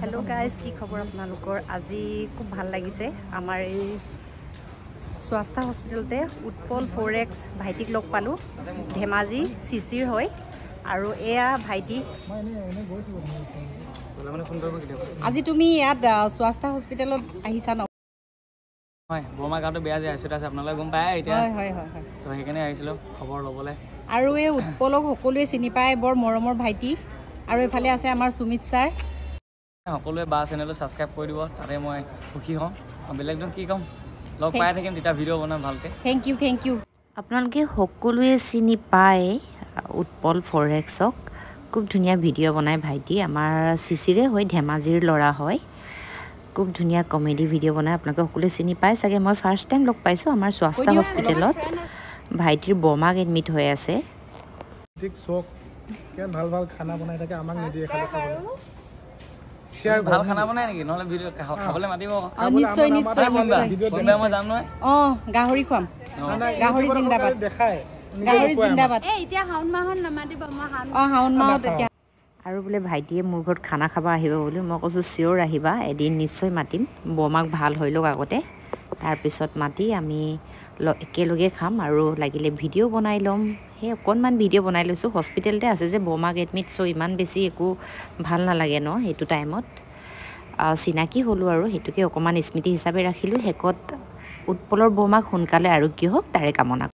hello' guys কি খবৰ আপোনালোকৰ আজি খুব ভাল লাগিছে আমাৰ এই স্বাস্থ্য হস্পিটেলতে উৎপল ফৰেক্স ভাইটিক লগ পালোঁ ধেমাজি চি চিৰ হয় আৰু এয়া ভাইটি আজি তুমি ইয়াত স্বাস্থ্য হস্পিটেলত আহিছা ন আৰু এই উৎপলক সকলোৱে চিনি পায় বৰ মৰমৰ ভাইটি আৰু এইফালে আছে আমাৰ সুমিত ছাৰ সকলোৱে বা চেনেলটো ছাবস্ক্ৰাইব কৰি দিব তাতে মই সুখী হওঁ বেলেগ দিন কি কম লগ পাই থাকিম তেতিয়া ভিডিও বনাম ভালকৈ থেংক ইউ থেংক ইউ আপোনালোকে সকলোৱে চিনি পায় উৎপল ফৰেক্সক খুব ধুনীয়া ভিডিঅ' বনায় ভাইটি আমাৰ চিচিৰে হয় ধেমাজিৰ ল'ৰা হয় খুব ধুনীয়া কমেডি ভিডিঅ' বনায় আপোনালোকে সকলোৱে চিনি পায় চাগে মই ফাৰ্ষ্ট টাইম লগ পাইছোঁ আমাৰ স্বাস্থ্য হস্পিটেলত ভাইটিৰ বৰমাক এডমিট হৈ আছে কেন ভাল ভাল খানা বনাই থাকে আমাক নিদিয়ে খাব শেয়ার ভাল খানা বনাই নেকি নহলে ভিডিও খাবলে মাতিব নিশ্চয় নিশ্চয় ভিডিও দিম যাম নহয় অ গাহৰি খাম গাহৰি জিন্দাবাদ দেখাই গাহৰি জিন্দাবাদ এ এতিয়া হাউন মাহন নামাতিব মা হাউন অ হাউন আৰু বোলে ভাইটিয়ে মোৰ ঘৰত খানা খাব আহিব বুলি মই কৈছোঁ চিয়'ৰ আহিবা এদিন নিশ্চয় মাতিম বৌমাক ভাল হৈ লওক আগতে তাৰপিছত মাতি আমি একেলগে খাম আৰু লাগিলে ভিডিঅ' বনাই ল'ম সেই অকণমান ভিডিঅ' বনাই লৈছোঁ হস্পিটেলতে আছে যে বমাক এডমিট চ' ইমান বেছি একো ভাল নালাগে ন সেইটো টাইমত চিনাকি হ'লোঁ আৰু সেইটোকে অকণমান স্মৃতি হিচাপে ৰাখিলোঁ শেষত উৎপলৰ বৌমাক সোনকালে আৰোগ্য হওক তাৰে কামনা কৰোঁ